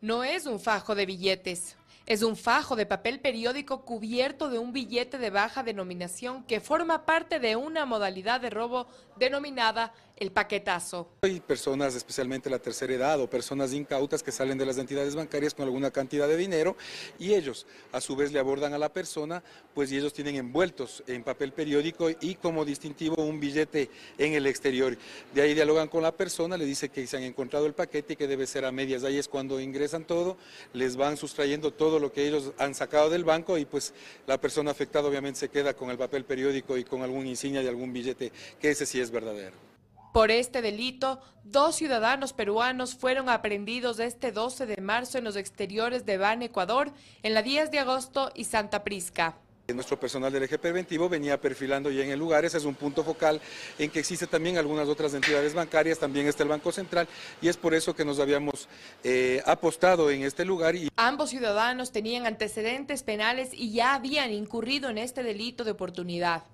no es un fajo de billetes. Es un fajo de papel periódico cubierto de un billete de baja denominación que forma parte de una modalidad de robo denominada el paquetazo. Hay personas, especialmente la tercera edad o personas incautas que salen de las entidades bancarias con alguna cantidad de dinero y ellos a su vez le abordan a la persona, pues y ellos tienen envueltos en papel periódico y como distintivo un billete en el exterior. De ahí dialogan con la persona, le dice que se han encontrado el paquete y que debe ser a medias. Ahí es cuando ingresan todo, les van sustrayendo todo lo que ellos han sacado del banco y pues la persona afectada obviamente se queda con el papel periódico y con algún insignia de algún billete, que ese sí es verdadero. Por este delito, dos ciudadanos peruanos fueron aprehendidos este 12 de marzo en los exteriores de Ban, Ecuador, en la 10 de agosto y Santa Prisca. Nuestro personal del eje preventivo venía perfilando ya en el lugar, ese es un punto focal en que existe también algunas otras entidades bancarias, también está el Banco Central y es por eso que nos habíamos eh, apostado en este lugar. Y... Ambos ciudadanos tenían antecedentes penales y ya habían incurrido en este delito de oportunidad.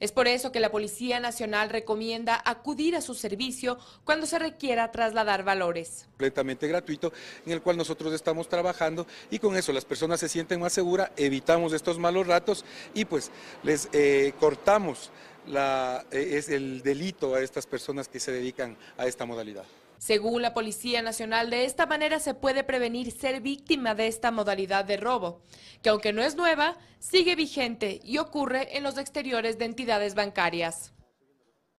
Es por eso que la Policía Nacional recomienda acudir a su servicio cuando se requiera trasladar valores. Completamente gratuito, en el cual nosotros estamos trabajando y con eso las personas se sienten más seguras, evitamos estos malos ratos y pues les eh, cortamos eh, el delito a estas personas que se dedican a esta modalidad. Según la Policía Nacional, de esta manera se puede prevenir ser víctima de esta modalidad de robo, que aunque no es nueva, sigue vigente y ocurre en los exteriores de entidades bancarias.